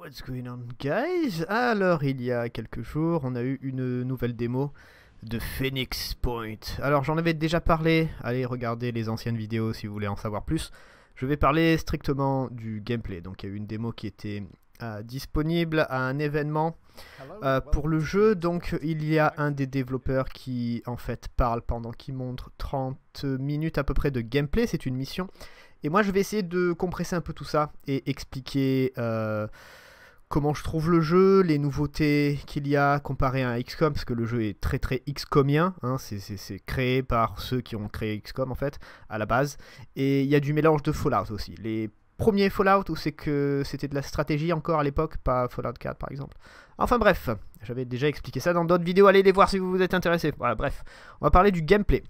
What's going on guys Alors il y a quelques jours on a eu une nouvelle démo de Phoenix Point. Alors j'en avais déjà parlé, allez regarder les anciennes vidéos si vous voulez en savoir plus. Je vais parler strictement du gameplay, donc il y a eu une démo qui était euh, disponible à un événement euh, pour le jeu. Donc il y a un des développeurs qui en fait parle pendant qu'il montre 30 minutes à peu près de gameplay, c'est une mission. Et moi je vais essayer de compresser un peu tout ça et expliquer... Euh, comment je trouve le jeu, les nouveautés qu'il y a comparé à XCOM, parce que le jeu est très très XCOMien, hein, c'est créé par ceux qui ont créé XCOM en fait, à la base, et il y a du mélange de Fallout aussi. Les premier Fallout ou c'est que c'était de la stratégie encore à l'époque, pas Fallout 4 par exemple. Enfin bref, j'avais déjà expliqué ça dans d'autres vidéos, allez les voir si vous vous êtes intéressés. Voilà, bref, on va parler du gameplay.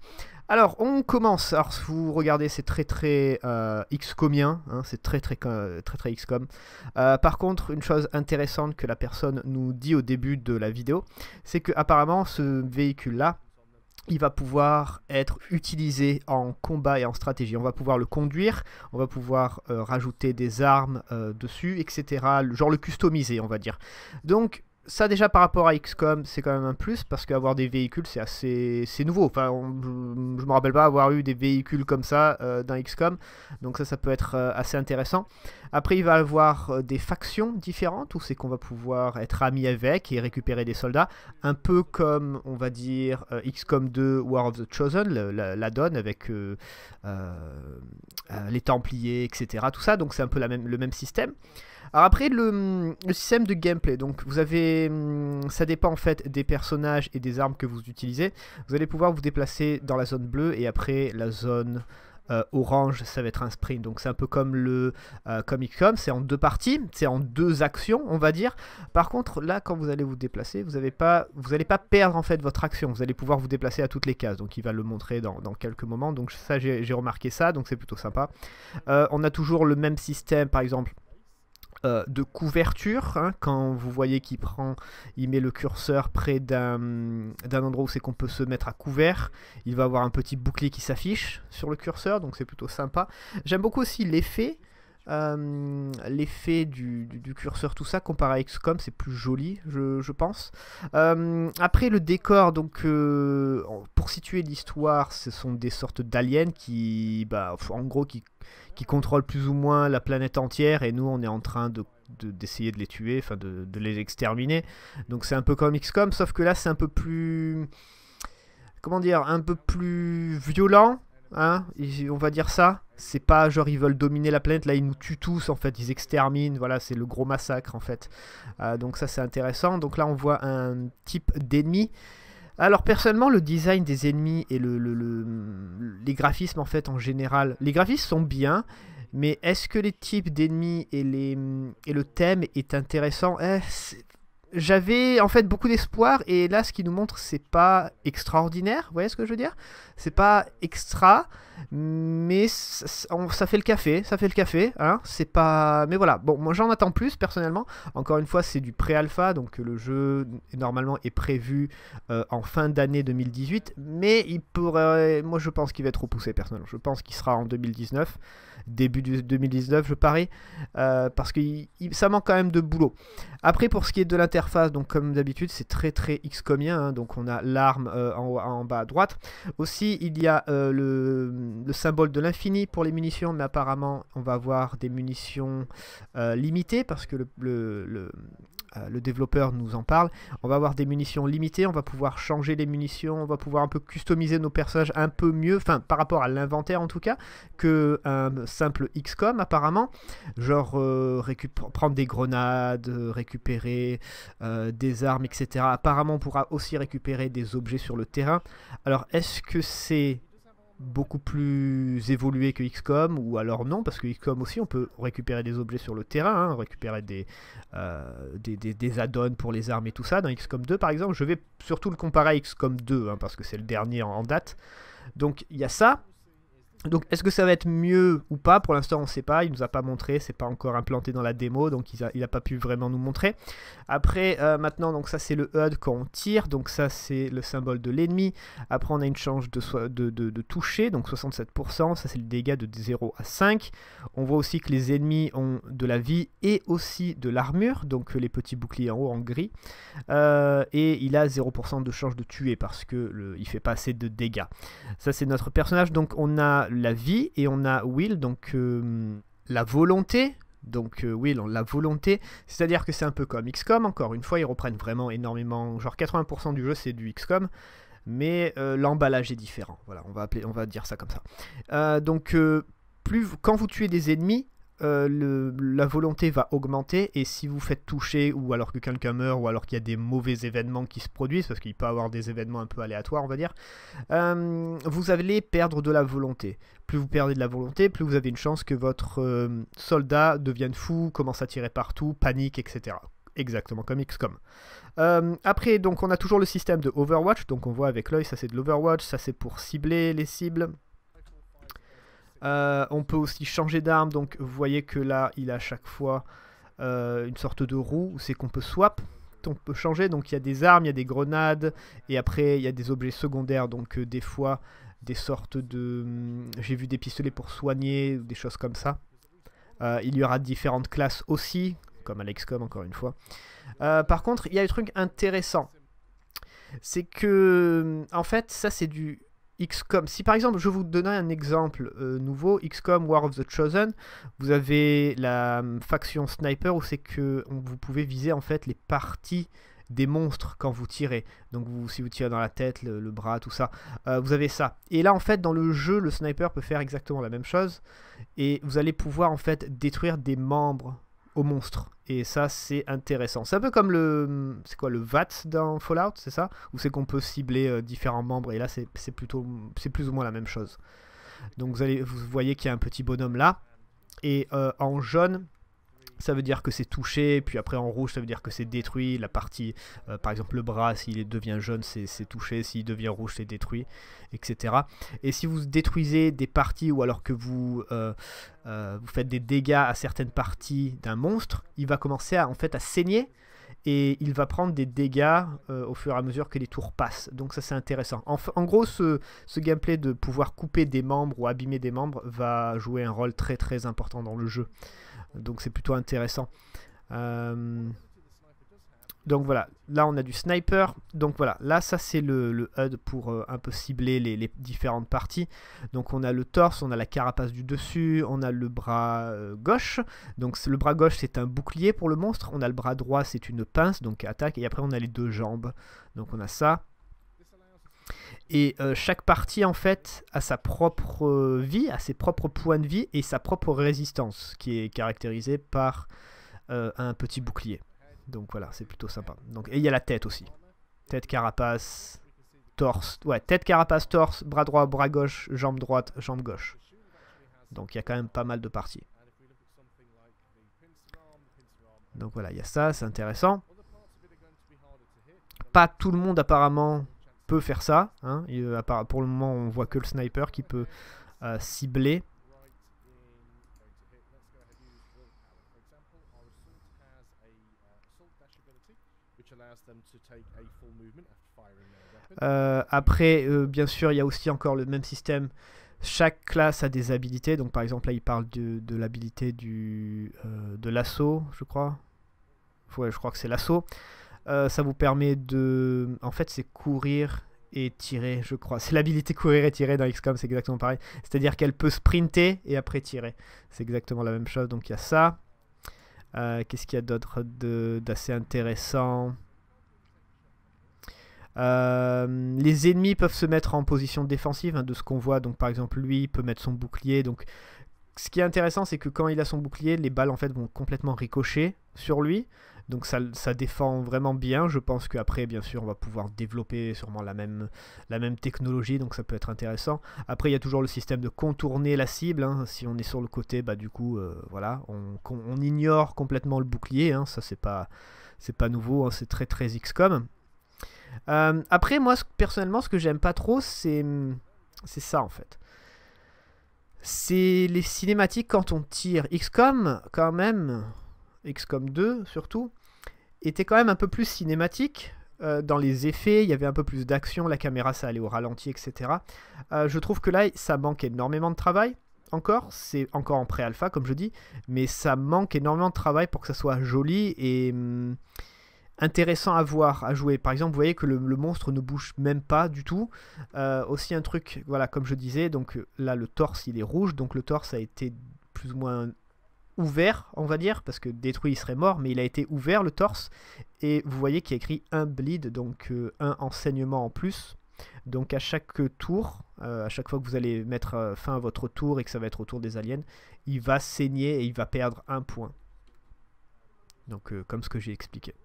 Alors, on commence. Alors, si vous regardez, c'est très très euh, XCOMien, hein, c'est très très euh, très très, XCOM. Euh, par contre, une chose intéressante que la personne nous dit au début de la vidéo, c'est que apparemment ce véhicule-là, il va pouvoir être utilisé en combat et en stratégie. On va pouvoir le conduire, on va pouvoir euh, rajouter des armes euh, dessus, etc. Genre le customiser, on va dire. Donc, ça déjà par rapport à XCOM, c'est quand même un plus parce qu'avoir des véhicules, c'est assez, nouveau. Enfin, je, ne me rappelle pas avoir eu des véhicules comme ça euh, dans XCOM, donc ça, ça peut être euh, assez intéressant. Après, il va y avoir euh, des factions différentes où c'est qu'on va pouvoir être amis avec et récupérer des soldats, un peu comme on va dire XCOM 2 War of the Chosen, la, donne avec les Templiers, etc. Tout ça, donc c'est un peu le même système. Alors après, mm, le, système de gameplay, donc vous avez, mm, ça dépend en fait des personnages et des armes que vous utilisez. Vous allez pouvoir vous déplacer dans la zone bleue et après la zone euh, orange, ça va être un sprint. Donc c'est un peu comme le euh, Comic Com, c'est en deux parties, c'est en deux actions, on va dire. Par contre, là, quand vous allez vous déplacer, vous n'allez pas, vous pas perdre en fait votre action. Vous allez pouvoir vous déplacer à toutes les cases. Donc il va le montrer dans, quelques moments. Donc ça, j'ai remarqué ça, donc c'est plutôt sympa. Euh, on a toujours le même système, par exemple. Euh, de couverture. Hein, quand vous voyez qu'il prend, il met le curseur près d'un endroit où c'est qu'on peut se mettre à couvert, il va avoir un petit bouclier qui s'affiche sur le curseur, donc c'est plutôt sympa. J'aime beaucoup aussi l'effet. Euh, l'effet du, curseur, tout ça, comparé à XCOM, c'est plus joli, je, pense. Euh, après, le décor, donc, pour situer l'histoire, ce sont des sortes d'aliens qui, bah, en gros, qui qui contrôlent plus ou moins la planète entière et nous on est en train de d'essayer de, les tuer, enfin de, les exterminer. Donc c'est un peu comme XCOM, sauf que là c'est un peu plus... Comment dire Un peu plus violent, hein on va dire ça. C'est pas genre ils veulent dominer la planète, là ils nous tuent tous en fait, ils exterminent, voilà c'est le gros massacre en fait. Euh, donc ça c'est intéressant. Donc là on voit un type d'ennemi alors personnellement, le design des ennemis et le, les graphismes en fait en général, les graphismes sont bien, mais est-ce que les types d'ennemis et, le thème est intéressant eh, j'avais en fait beaucoup d'espoir et là ce qu'il nous montre c'est pas extraordinaire, vous voyez ce que je veux dire C'est pas extra, mais ça, fait le café, ça fait le café, hein C'est pas, mais voilà. Bon, moi j'en attends plus personnellement. Encore une fois, c'est du pré-alpha, donc le jeu normalement est prévu euh, en fin d'année 2018, mais il pourrait, moi je pense qu'il va être repoussé personnellement. Je pense qu'il sera en 2019 début 2019, je parie, euh, parce que ça manque quand même de boulot. Après, pour ce qui est de l'interface, donc comme d'habitude, c'est très très XCOMien, comien hein, donc on a l'arme euh, en, en, bas à droite. Aussi, il y a euh, le, symbole de l'infini pour les munitions, mais apparemment, on va avoir des munitions limitées, parce que le euh, le développeur nous en parle. On va avoir des munitions limitées, on va pouvoir changer les munitions, on va pouvoir un peu customiser nos personnages un peu mieux, enfin par rapport à l'inventaire en tout cas, que un euh, simple XCOM apparemment. Genre euh, prendre des grenades, récupérer des armes, etc. Apparemment on pourra aussi récupérer des objets sur le terrain. Alors est-ce que c'est beaucoup plus évolué que XCOM, ou alors non, parce que XCOM aussi, on peut récupérer des objets sur le terrain, hein, récupérer euh, des, des, des, add-ons pour les armes et tout ça. Dans XCOM 2, par exemple, je vais surtout le comparer à XCOM 2, hein, parce que c'est le dernier en date. Donc il y a ça, donc est-ce que ça va être mieux ou pas Pour l'instant on ne sait pas, il nous a pas montré, c'est pas encore implanté dans la démo, donc il n'a pas pu vraiment nous montrer. Après euh, maintenant donc ça c'est le HUD quand on tire, donc ça c'est le symbole de l'ennemi. Après on a une chance de, de, toucher, donc 67%, ça c'est le dégât de 0 à 5. On voit aussi que les ennemis ont de la vie et aussi de l'armure, donc euh, les petits boucliers en haut en gris. Euh, et il a 0% de chance de tuer parce que ne il fait pas assez de dégâts. Ça c'est notre personnage, donc on a la vie et on a will, donc euh, la volonté. Donc euh, will, la volonté, c'est-à-dire que c'est un peu comme XCOM, encore une fois, ils reprennent vraiment énormément, genre 80% du jeu c'est du XCOM, mais euh, l'emballage est différent, voilà, on va, on va dire ça comme ça. donc plus, quand vous tuez des ennemis, euh, la volonté va augmenter et si vous faites toucher ou alors que quelqu'un meurt ou alors qu'il y a des mauvais événements qui se produisent, parce qu'il peut y avoir des événements un peu aléatoires on va dire, euh, vous allez perdre de la volonté. Plus vous perdez de la volonté, plus vous avez une chance que votre euh, soldat devienne fou, commence à tirer partout, panique, etc. Exactement comme XCOM. après, donc on a toujours le système de Overwatch, donc on voit avec l'œil, ça c'est de l'Overwatch, ça c'est pour cibler les cibles, euh, on peut aussi changer d'arme, donc vous voyez que là, il a à chaque fois euh, une sorte de roue, c'est qu'on peut swap, on peut changer, donc il y a des armes, il y a des grenades, et après il y a des objets secondaires, donc euh, des fois des sortes de... Hmm, j'ai vu des pistolets pour soigner, des choses comme ça. il y aura différentes classes aussi, comme à l'XCOM, encore une fois. par contre, il y a un truc intéressant. C'est que, hmm, en fait, ça c'est du XCOM, si par exemple, je vous donnais un exemple euh, nouveau, XCOM War of the Chosen, vous avez la hum, faction sniper où c'est que vous pouvez viser en fait les parties des monstres quand vous tirez. Donc vous, si vous tirez dans la tête, le, bras, tout ça, euh, vous avez ça. Et là en fait dans le jeu, le sniper peut faire exactement la même chose et vous allez pouvoir en fait détruire des membres au monstres. Et ça, c'est intéressant. C'est un peu comme le. C'est quoi le VAT dans Fallout, c'est ça Où c'est qu'on peut cibler euh, différents membres. Et là, c'est plutôt. C'est plus ou moins la même chose. Donc vous, allez, vous voyez qu'il y a un petit bonhomme là. Et euh, en jaune, ça veut dire que c'est touché, puis après en rouge, ça veut dire que c'est détruit. La partie, euh, par exemple, le bras, s'il devient jaune, c'est touché, s'il devient rouge, c'est détruit, etc. Et si vous détruisez des parties ou alors que vous, euh, euh, vous faites des dégâts à certaines parties d'un monstre, il va commencer à, en fait à saigner et il va prendre des dégâts euh, au fur et à mesure que les tours passent. Donc ça c'est intéressant. En, gros, ce, ce, gameplay de pouvoir couper des membres ou abîmer des membres va jouer un rôle très très important dans le jeu. Donc c'est plutôt intéressant. Euh... Donc voilà, là on a du sniper. Donc voilà, là ça c'est le, HUD pour euh, un peu cibler les, différentes parties. Donc on a le torse, on a la carapace du dessus, on a le bras euh, gauche. Donc le bras gauche c'est un bouclier pour le monstre, on a le bras droit c'est une pince, donc attaque, et après on a les deux jambes. Donc on a ça. Et euh, chaque partie, en fait, a sa propre vie, a ses propres points de vie et sa propre résistance, qui est caractérisée par un petit bouclier. Donc voilà, c'est plutôt sympa. Donc, et il y a la tête aussi. Tête, carapace, torse. Ouais, tête, carapace, torse, bras droit, bras gauche, jambe droite, jambe gauche. Donc il y a quand même pas mal de parties. Donc voilà, il y a ça, c'est intéressant. Pas tout le monde apparemment peut faire ça. Hein. pour le moment, on voit que le sniper qui peut euh, cibler. Euh, après, euh, bien sûr, il y a aussi encore le même système. Chaque classe a des habilités. Donc, par exemple, là, il parle de, l'habilité du euh, de l'assaut, je crois. Ouais, je crois que c'est l'assaut. ça vous permet de. En fait, c'est courir et tirer, je crois. C'est l'habilité courir et tirer dans XCOM, c'est exactement pareil. C'est-à-dire qu'elle peut sprinter et après tirer. C'est exactement la même chose. Donc, il y a ça. Qu'est-ce qu'il y a d'autre d'assez intéressant euh, les ennemis peuvent se mettre en position défensive hein, de ce qu'on voit. Donc par exemple lui peut mettre son bouclier. Donc ce qui est intéressant c'est que quand il a son bouclier, les balles en fait vont complètement ricocher sur lui. Donc ça, défend vraiment bien. Je pense qu'après bien sûr on va pouvoir développer sûrement la même, la même technologie. Donc ça peut être intéressant. Après il y a toujours le système de contourner la cible. Hein. Si on est sur le côté, bah du coup euh, voilà, on, ignore complètement le bouclier. Hein. Ça c'est pas, c'est pas nouveau. C'est très très XCOM. Euh, après, moi, personnellement, ce que j'aime pas trop, hum, c'est ça, en fait. C'est les cinématiques quand on tire. XCOM, quand même, XCOM 2 surtout, était quand même un peu plus cinématique. Euh, dans les effets, il y avait un peu plus d'action, la caméra ça allait au ralenti, etc. Euh, je trouve que là, ça manque énormément de travail. Encore, c'est encore en pré-alpha, comme je dis, mais ça manque énormément de travail pour que ça soit joli et. Hum, intéressant à voir, à jouer. Par exemple, vous voyez que le, monstre ne bouge même pas du tout. Euh, aussi un truc, voilà, comme je disais, donc euh, là le torse il est rouge, donc le torse a été plus ou moins ouvert, on va dire, parce que détruit il serait mort, mais il a été ouvert le torse. Et vous voyez qu'il y a écrit un bleed, donc euh, un enseignement en plus. Donc à chaque tour, à chaque fois que vous allez mettre fin à votre tour et que ça va être au tour des aliens, il va saigner et il va perdre un point. Donc comme ce que j'ai expliqué.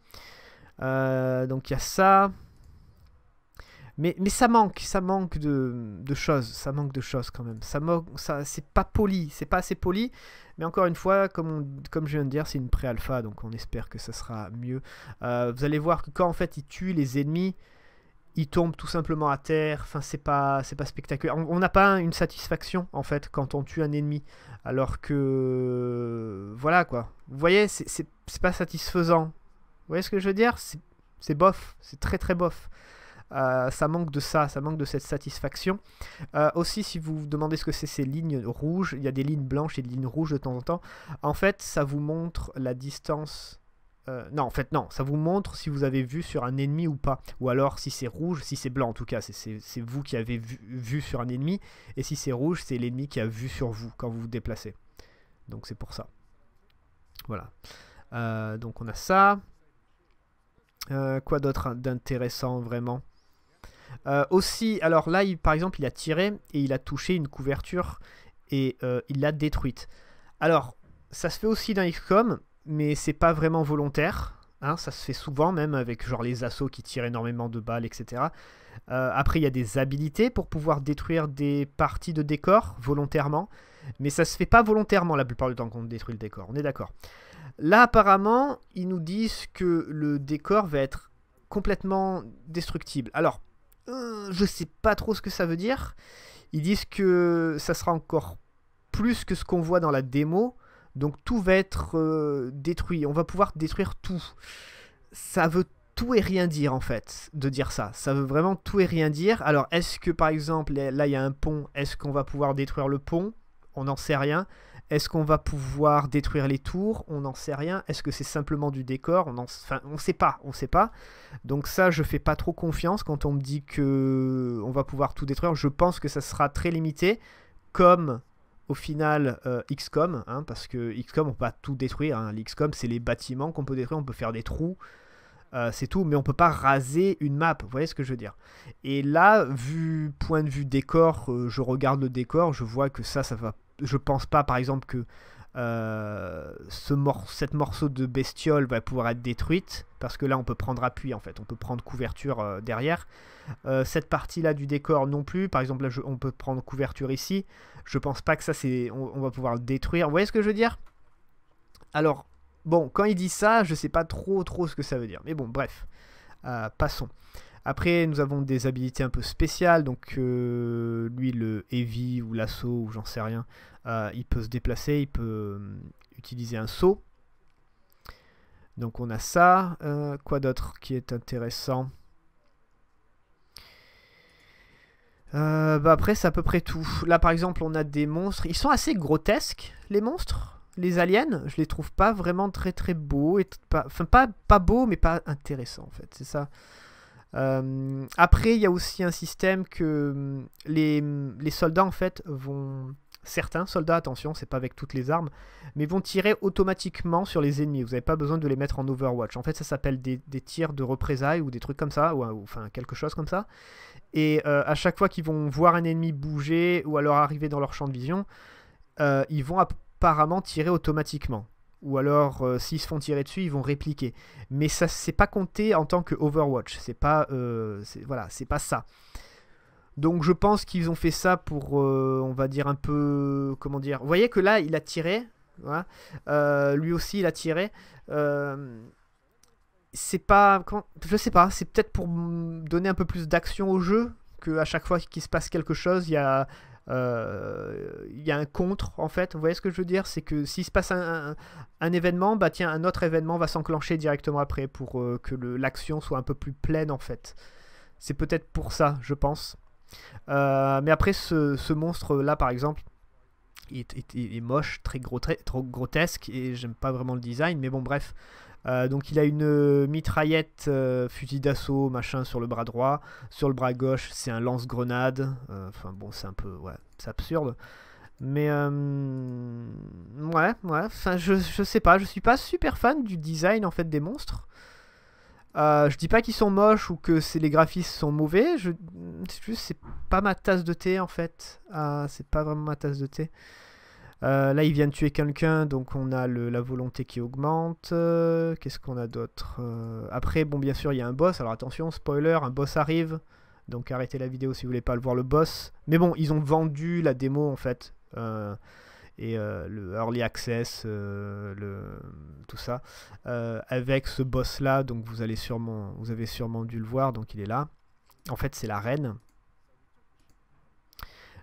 Euh, donc il y a ça. Mais, mais, ça manque, ça manque de, choses, ça manque de choses quand même. Ça, ça c'est pas poli, c'est pas assez poli. Mais encore une fois, comme, comme je viens de dire, c'est une pré-alpha, donc on espère que ça sera mieux. Euh, vous allez voir que quand en fait ils tuent les ennemis, ils tombent tout simplement à terre. Enfin, c'est pas, c'est pas spectaculaire. On n'a pas une satisfaction en fait quand on tue un ennemi, alors que voilà quoi. Vous voyez, c'est pas satisfaisant voyez ce que je veux dire C'est bof, c'est très très bof. Euh, ça manque de ça, ça manque de cette satisfaction. Euh, aussi, si vous vous demandez ce que c'est ces lignes rouges, il y a des lignes blanches et des lignes rouges de temps en temps. En fait, ça vous montre la distance. Euh, non, en fait, non. Ça vous montre si vous avez vu sur un ennemi ou pas. Ou alors si c'est rouge, si c'est blanc en tout cas. C'est vous qui avez vu, vu, sur un ennemi. Et si c'est rouge, c'est l'ennemi qui a vu sur vous quand vous vous déplacez. Donc c'est pour ça. Voilà. donc on a ça. Euh, quoi d'autre d'intéressant vraiment euh, Aussi, alors là, il, par exemple, il a tiré et il a touché une couverture et euh, il l'a détruite. Alors, ça se fait aussi dans XCOM, mais c'est pas vraiment volontaire. Hein, ça se fait souvent même avec genre les assauts qui tirent énormément de balles, etc. Euh, après, il y a des habilités pour pouvoir détruire des parties de décor volontairement. Mais ça se fait pas volontairement la plupart du temps qu'on détruit le décor, on est d'accord. Là, apparemment, ils nous disent que le décor va être complètement destructible. Alors, je euh, je sais pas trop ce que ça veut dire. Ils disent que ça sera encore plus que ce qu'on voit dans la démo. Donc tout va être euh, détruit. On va pouvoir détruire tout. Ça veut tout et rien dire en fait de dire ça. Ça veut vraiment tout et rien dire. Alors est-ce que par exemple là il y a un pont, est-ce qu'on va pouvoir détruire le pont On n'en sait rien. Est-ce qu'on va pouvoir détruire les tours On n'en sait rien. Est-ce que c'est simplement du décor On en... on sait pas, on sait pas. Donc ça, je fais pas trop confiance quand on me dit que on va pouvoir tout détruire. Je pense que ça sera très limité, comme au final euh, XCOM, hein, parce que XCOM on peut pas tout détruire, hein. l'XCOM c'est les bâtiments qu'on peut détruire, on peut faire des trous, euh, c'est tout, mais on peut pas raser une map, vous voyez ce que je veux dire. Et là, vu point de vue décor, euh, je regarde le décor, je vois que ça, ça va... Je pense pas par exemple que euh, ce cette morceau de bestiole va pouvoir être détruite parce que là on peut prendre appui en fait, on peut prendre couverture euh, derrière. Euh, cette partie là du décor non plus, par exemple là on peut prendre couverture ici. Je pense pas que ça c'est, on, va pouvoir le détruire. Vous voyez ce que je veux dire Alors bon, quand il dit ça, je sais pas trop trop ce que ça veut dire, mais bon bref, passons. Après, nous avons des habilités un peu spéciales, donc euh, lui, le heavy ou l'assaut ou j'en sais rien, euh, il peut se déplacer, il peut euh, utiliser un saut. Donc on a ça. quoi d'autre qui est intéressant bah, Après, c'est à peu près tout. Là, par exemple, on a des monstres. Ils sont assez grotesques, les monstres les aliens, je les trouve pas vraiment très très beaux et pas, enfin pas pas beaux mais pas intéressants en fait, c'est ça. Euh, après, il y a aussi un système que hum, hum, les, soldats, en fait, vont... Certains soldats, attention, c'est pas avec toutes les armes, mais vont tirer automatiquement sur les ennemis. Vous n'avez pas besoin de les mettre en Overwatch. En fait, ça s'appelle des, tirs de représailles ou des trucs comme ça, ou, enfin quelque chose comme ça. Et euh, à chaque fois qu'ils vont voir un ennemi bouger ou alors arriver dans leur champ de vision, euh, ils vont apparemment tirer automatiquement ou alors euh, s'ils se font tirer dessus, ils vont répliquer. Mais ça, c'est pas compté en tant que Overwatch. C'est pas, euh, voilà, c'est pas ça. Donc je pense qu'ils ont fait ça pour, euh, on va dire un peu, comment dire. Vous voyez que là, il a tiré. lui aussi, il a tiré. c'est pas, je sais pas. C'est peut-être pour donner un peu plus d'action au jeu que à chaque fois qu'il se passe quelque chose, il y a il euh, y a un contre en fait. Vous voyez ce que je veux dire C'est que s'il se passe un, événement, bah tiens, un autre événement va s'enclencher directement après pour euh, que l'action soit un peu plus pleine en fait. C'est peut-être pour ça, je pense. Euh, mais après, ce, monstre-là, par exemple, il est, est, moche, très, gros, très, trop grotesque, et j'aime pas vraiment le design, mais bon, bref. Euh, donc il a une euh, mitraillette, euh, fusil d'assaut, machin sur le bras droit. Sur le bras gauche, c'est un lance-grenade. Enfin bon, c'est un peu, ouais, c'est absurde. Mais ouais, ouais. Enfin, je, je sais pas, je suis pas super fan du design en fait des monstres. je dis pas qu'ils sont moches ou que c'est les graphismes sont mauvais. Je, c'est pas ma tasse de thé en fait. ah c'est pas vraiment ma tasse de thé. Euh, là là, ils viennent tuer quelqu'un, donc on a le, la volonté qui augmente. Euh, qu'est-ce qu'on a d'autre euh, Après, bon, bien sûr, il y a un boss. Alors attention, spoiler, un boss arrive. Donc arrêtez la vidéo si vous voulez pas le voir le boss. Mais bon, ils ont vendu la démo en fait. et le early access, le, tout ça, avec ce boss là, donc vous allez sûrement, vous avez sûrement dû le voir, donc il est là. En fait, c'est la reine.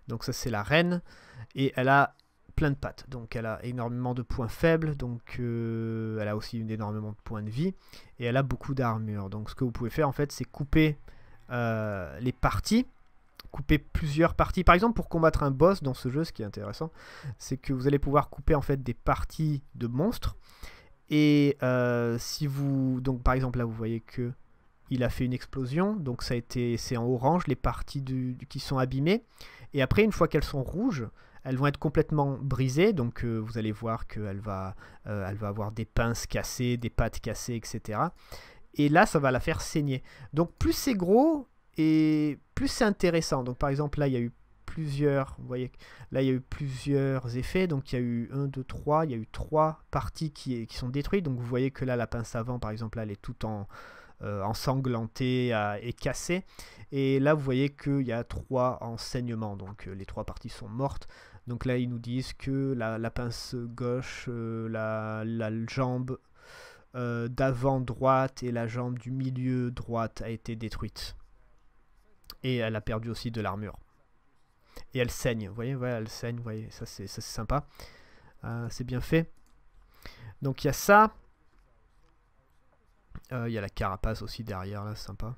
Donc ça, c'est la reine, et elle a plein de pattes. Donc elle a énormément de points faibles, donc euh, elle a aussi énormément de points de vie, et elle a beaucoup d'armure. Donc ce que vous pouvez faire en fait c'est couper euh, les parties, couper plusieurs parties. Par exemple pour combattre un boss dans ce jeu, ce qui est intéressant, c'est que vous allez pouvoir couper en fait des parties de monstres. Et euh, si vous... Donc par exemple là vous voyez que il a fait une explosion, donc ça a été, c'est en orange les parties qui sont abîmées. Et après, une fois qu'elles sont rouges, elles vont être complètement brisées, donc euh, vous allez voir qu'elle va, euh, elle va avoir des pinces cassées, des pattes cassées, etc. Et là, ça va la faire saigner. Donc plus c'est gros et plus c'est intéressant. Donc par exemple, là, il y a eu plusieurs, vous voyez, là, il y a eu plusieurs effets. Donc il y a eu 1, 2, 3, il y a eu trois parties qui, qui sont détruites. Donc vous voyez que là, la pince avant, par exemple, là, elle est tout en euh, ensanglanté et cassé. Et là, vous voyez qu'il y a trois enseignements, donc euh, les trois parties sont mortes. Donc là, ils nous disent que la, pince gauche, euh, la, jambe d'avant droite et la jambe du milieu droite a été détruite. Et elle a perdu aussi de l'armure. Et elle saigne, vous voyez, elle saigne, vous voyez, ça c'est sympa. c'est bien fait. Donc il y a ça. Il euh, y a la carapace aussi derrière, là, sympa.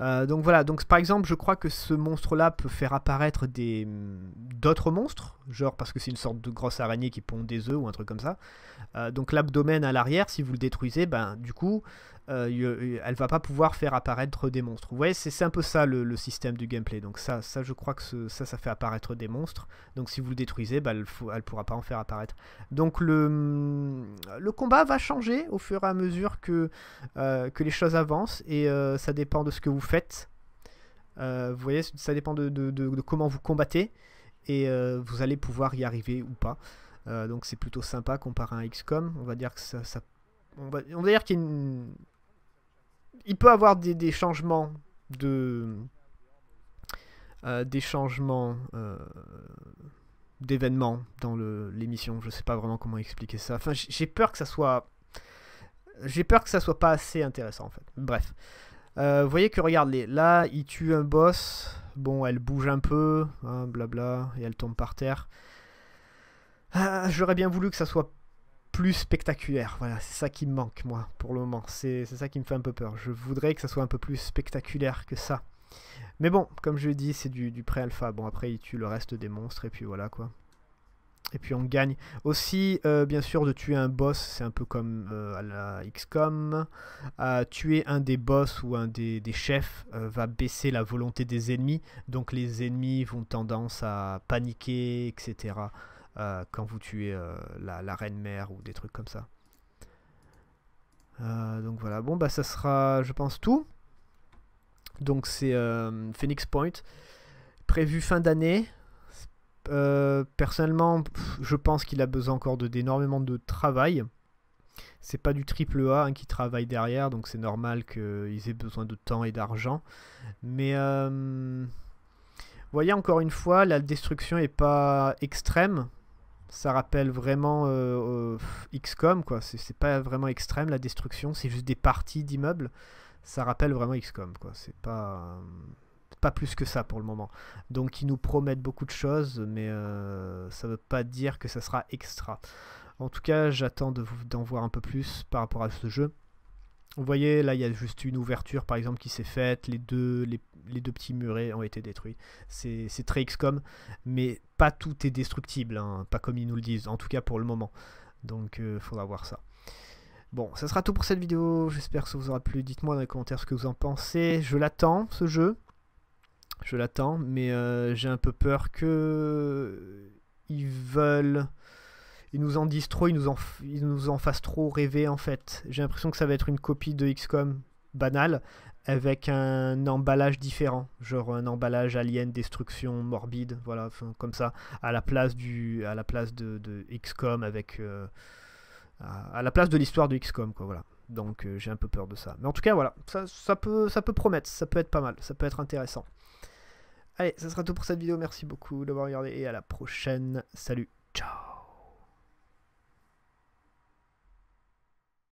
Euh, donc voilà, donc par exemple, je crois que ce monstre-là peut faire apparaître des mm, d'autres monstres, genre parce que c'est une sorte de grosse araignée qui pond des œufs ou un truc comme ça. Euh, donc l'abdomen à l'arrière, si vous le détruisez, ben du coup, euh, elle va pas pouvoir faire apparaître des monstres. Vous voyez, c'est un peu ça le, système du gameplay. Donc ça, je crois que ça, ça fait apparaître des monstres. Donc si vous le détruisez, ben, elle, ne pourra pas en faire apparaître. Donc le mm, le combat va changer au fur et à mesure que que les choses avancent et ça dépend ce que vous faites. Euh, vous voyez, ça dépend de, comment vous combattez et euh, vous allez pouvoir y arriver ou pas. Euh, donc c'est plutôt sympa comparé à un XCOM. On va dire que ça, on, va, dire qu'il il peut avoir des, changements de des changements d'événements dans l'émission. Je sais pas vraiment comment expliquer ça. Enfin, j'ai peur que ça soit j'ai peur que ça soit pas assez intéressant en fait. Bref. Euh, vous voyez que, regardez, là, il tue un boss. Bon, elle bouge un peu, hein, blabla, et elle tombe par terre. Ah, j'aurais bien voulu que ça soit plus spectaculaire. Voilà, c'est ça qui me manque, moi, pour le moment. C'est ça qui me fait un peu peur. Je voudrais que ça soit un peu plus spectaculaire que ça. Mais bon, comme je l'ai dit, c'est du, du pré-alpha. Bon, après, il tue le reste des monstres, et puis voilà, quoi. Et puis on gagne aussi, euh, bien sûr, de tuer un boss, c'est un peu comme euh, à la XCOM. Euh, tuer un des boss ou un des, chefs va baisser la volonté des ennemis, donc les ennemis vont tendance à paniquer, etc. quand vous tuez la, la, reine mère ou des trucs comme ça. donc voilà, bon, bah ça sera, je pense, tout. Donc c'est Phoenix Point, prévu fin d'année. Euh, personnellement, je pense qu'il a besoin encore d'énormément de, travail. C'est pas du triple A hein, qui travaille derrière, donc c'est normal qu'ils aient besoin de temps et d'argent. Mais euh, voyez encore une fois, la destruction est pas extrême. Ça rappelle vraiment euh, XCOM, quoi. C'est pas vraiment extrême la destruction, c'est juste des parties d'immeubles. Ça rappelle vraiment XCOM, quoi. C'est pas. Euh, pas plus que ça pour le moment. Donc ils nous promettent beaucoup de choses, mais euh, ça ne veut pas dire que ça sera extra. En tout cas, j'attends d'en voir un peu plus par rapport à ce jeu. Vous voyez, là, il y a juste une ouverture, par exemple, qui s'est faite. Les deux, les, deux petits murets ont été détruits. C'est très XCOM, mais pas tout est destructible, hein, pas comme ils nous le disent, en tout cas pour le moment. Donc, il euh, faudra voir ça. Bon, ça sera tout pour cette vidéo. J'espère que ça vous aura plu. Dites-moi dans les commentaires ce que vous en pensez. Je l'attends, ce jeu. Je l'attends, mais euh, j'ai un peu peur que ils veulent, ils nous en disent trop, ils nous en, ils nous en fassent trop rêver en fait. J'ai l'impression que ça va être une copie de XCOM banale avec un emballage différent, genre un emballage alien destruction morbide, voilà, comme ça, à la place du, à la place de, XCOM avec, euh, à, la place de l'histoire de XCOM quoi, voilà. Donc euh, j'ai un peu peur de ça. Mais en tout cas, voilà, ça, peut, ça peut promettre, ça peut être pas mal, ça peut être intéressant. Allez, ça sera tout pour cette vidéo. Merci beaucoup d'avoir regardé et à la prochaine. Salut, ciao